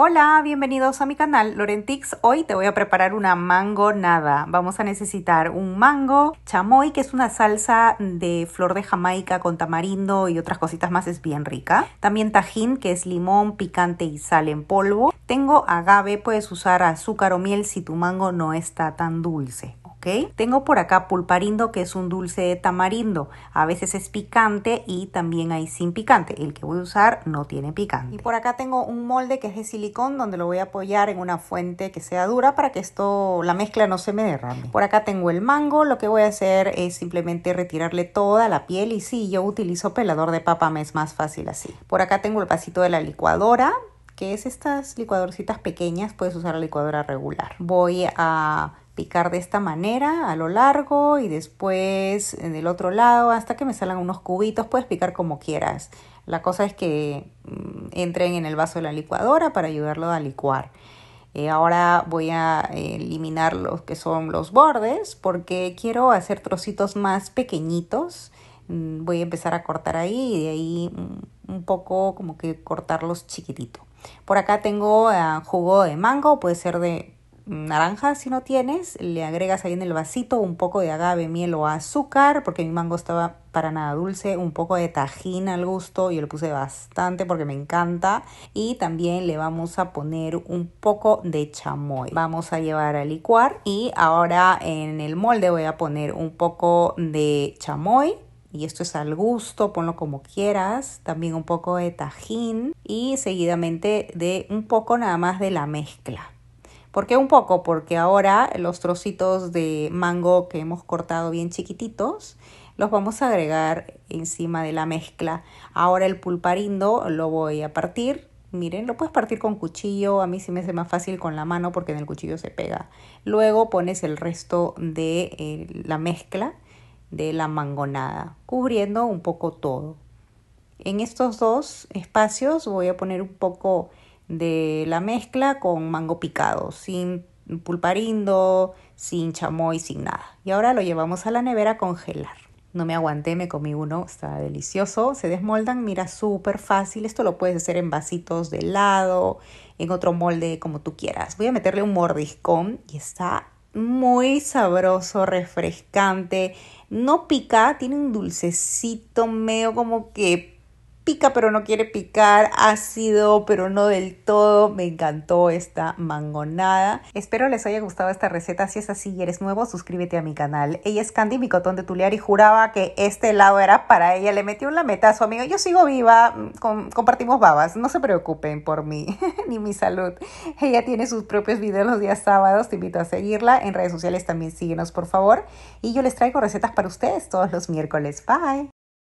Hola, bienvenidos a mi canal Lorentix. Hoy te voy a preparar una mango nada Vamos a necesitar un mango, chamoy, que es una salsa de flor de jamaica con tamarindo y otras cositas más, es bien rica. También tajín, que es limón, picante y sal en polvo. Tengo agave, puedes usar azúcar o miel si tu mango no está tan dulce. Tengo por acá pulparindo, que es un dulce de tamarindo. A veces es picante y también hay sin picante. El que voy a usar no tiene picante. Y por acá tengo un molde que es de silicón, donde lo voy a apoyar en una fuente que sea dura para que esto, la mezcla no se me derrame. Por acá tengo el mango. Lo que voy a hacer es simplemente retirarle toda la piel. Y sí, yo utilizo pelador de papa, me es más fácil así. Por acá tengo el vasito de la licuadora que es estas licuadorcitas pequeñas, puedes usar la licuadora regular. Voy a picar de esta manera a lo largo y después en el otro lado hasta que me salgan unos cubitos, puedes picar como quieras. La cosa es que mm, entren en el vaso de la licuadora para ayudarlo a licuar. Eh, ahora voy a eh, eliminar los que son los bordes porque quiero hacer trocitos más pequeñitos. Mm, voy a empezar a cortar ahí y de ahí mm, un poco como que cortarlos chiquitito. Por acá tengo ah, jugo de mango, puede ser de naranja si no tienes, le agregas ahí en el vasito un poco de agave, miel o azúcar, porque mi mango estaba para nada dulce, un poco de tajín al gusto, yo le puse bastante porque me encanta y también le vamos a poner un poco de chamoy. Vamos a llevar a licuar y ahora en el molde voy a poner un poco de chamoy, y esto es al gusto, ponlo como quieras, también un poco de tajín y seguidamente de un poco nada más de la mezcla. ¿Por qué un poco? Porque ahora los trocitos de mango que hemos cortado bien chiquititos los vamos a agregar encima de la mezcla. Ahora el pulparindo lo voy a partir. Miren, lo puedes partir con cuchillo, a mí sí me hace más fácil con la mano porque en el cuchillo se pega. Luego pones el resto de eh, la mezcla de la mangonada, cubriendo un poco todo. En estos dos espacios voy a poner un poco de la mezcla con mango picado, sin pulparindo, sin chamoy, sin nada. Y ahora lo llevamos a la nevera a congelar. No me aguanté, me comí uno, está delicioso. Se desmoldan, mira, súper fácil. Esto lo puedes hacer en vasitos de helado, en otro molde, como tú quieras. Voy a meterle un mordiscón y está muy sabroso, refrescante. No pica, tiene un dulcecito medio como que pica pero no quiere picar, ácido pero no del todo. Me encantó esta mangonada. Espero les haya gustado esta receta. Si es así y eres nuevo, suscríbete a mi canal. Ella es Candy, mi cotón de Tuliar y juraba que este helado era para ella. Le metió un lametazo, amigo. Yo sigo viva, compartimos babas. No se preocupen por mí ni mi salud. Ella tiene sus propios videos los días sábados. Te invito a seguirla. En redes sociales también síguenos, por favor. Y yo les traigo recetas para ustedes todos los miércoles. Bye.